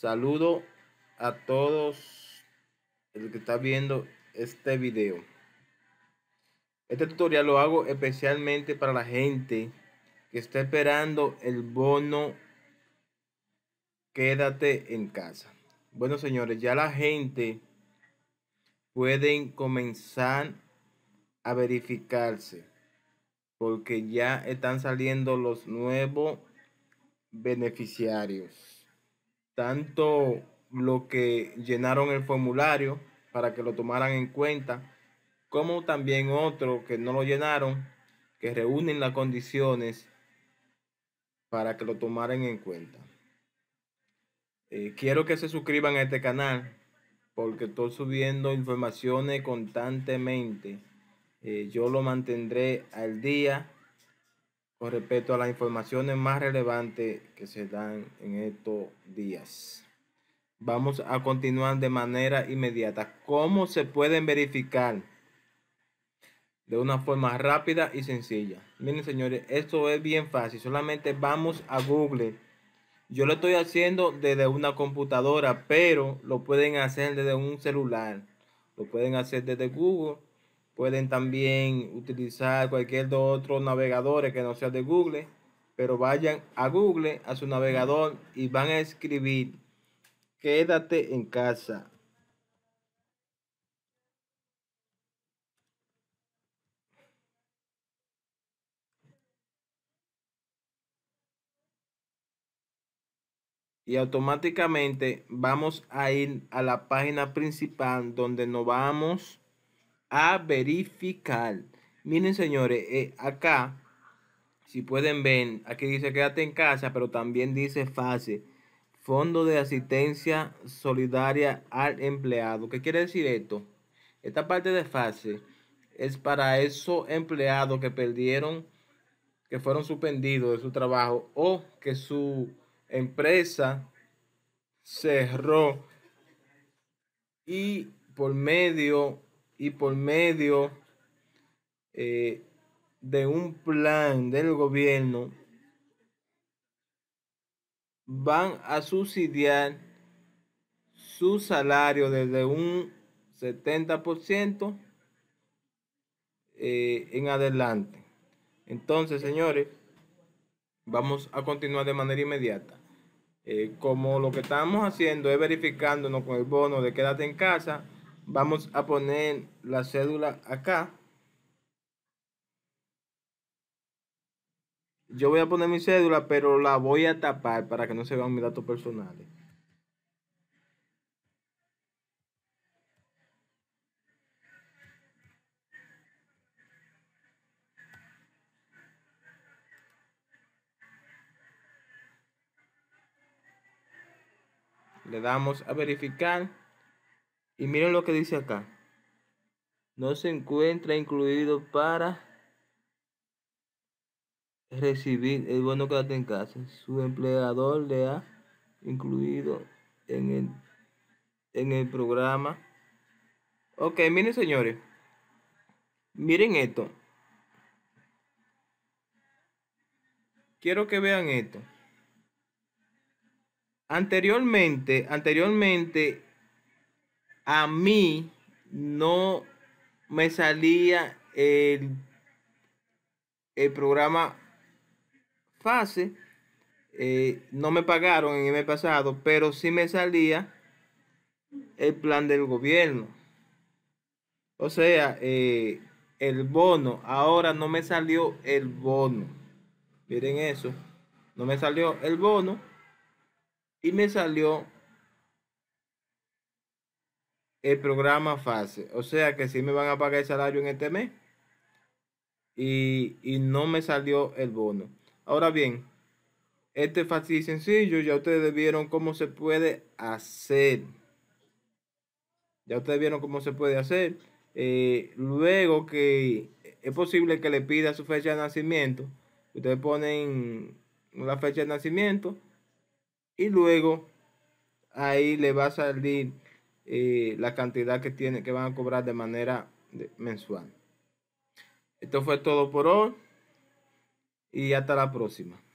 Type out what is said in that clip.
Saludo a todos el que está viendo este video. Este tutorial lo hago especialmente para la gente que está esperando el bono quédate en casa. Bueno, señores, ya la gente pueden comenzar a verificarse porque ya están saliendo los nuevos beneficiarios tanto lo que llenaron el formulario para que lo tomaran en cuenta, como también otros que no lo llenaron, que reúnen las condiciones para que lo tomaran en cuenta. Eh, quiero que se suscriban a este canal porque estoy subiendo informaciones constantemente. Eh, yo lo mantendré al día con respecto a las informaciones más relevantes que se dan en estos días. Vamos a continuar de manera inmediata. ¿Cómo se pueden verificar? De una forma rápida y sencilla. Miren señores, esto es bien fácil. Solamente vamos a Google. Yo lo estoy haciendo desde una computadora, pero lo pueden hacer desde un celular. Lo pueden hacer desde Google Pueden también utilizar cualquier de otros navegadores que no sea de Google, pero vayan a Google, a su navegador y van a escribir quédate en casa. y automáticamente vamos a ir a la página principal donde nos vamos a verificar. Miren, señores, eh, acá, si pueden ver, aquí dice quédate en casa, pero también dice fase. Fondo de asistencia solidaria al empleado. ¿Qué quiere decir esto? Esta parte de fase es para esos empleados que perdieron, que fueron suspendidos de su trabajo o que su empresa cerró y por medio y por medio eh, de un plan del gobierno van a subsidiar su salario desde un 70% eh, en adelante. Entonces, señores, vamos a continuar de manera inmediata. Eh, como lo que estamos haciendo es verificándonos con el bono de quédate en casa, Vamos a poner la cédula acá. Yo voy a poner mi cédula, pero la voy a tapar para que no se vean mis datos personales. Le damos a verificar. Y miren lo que dice acá. No se encuentra incluido para recibir el bono quédate en casa. Su empleador le ha incluido en el, en el programa. Ok, miren señores. Miren esto. Quiero que vean esto. Anteriormente, anteriormente a mí no me salía el, el programa Fase. Eh, no me pagaron en el mes pasado, pero sí me salía el plan del gobierno. O sea, eh, el bono. Ahora no me salió el bono. Miren eso. No me salió el bono. Y me salió el programa fase. O sea que si me van a pagar el salario en este mes. Y, y no me salió el bono. Ahora bien, este fácil y sencillo. Ya ustedes vieron cómo se puede hacer. Ya ustedes vieron cómo se puede hacer. Eh, luego que es posible que le pida su fecha de nacimiento. Ustedes ponen la fecha de nacimiento. Y luego ahí le va a salir y eh, la cantidad que, tiene, que van a cobrar de manera mensual. Esto fue todo por hoy y hasta la próxima.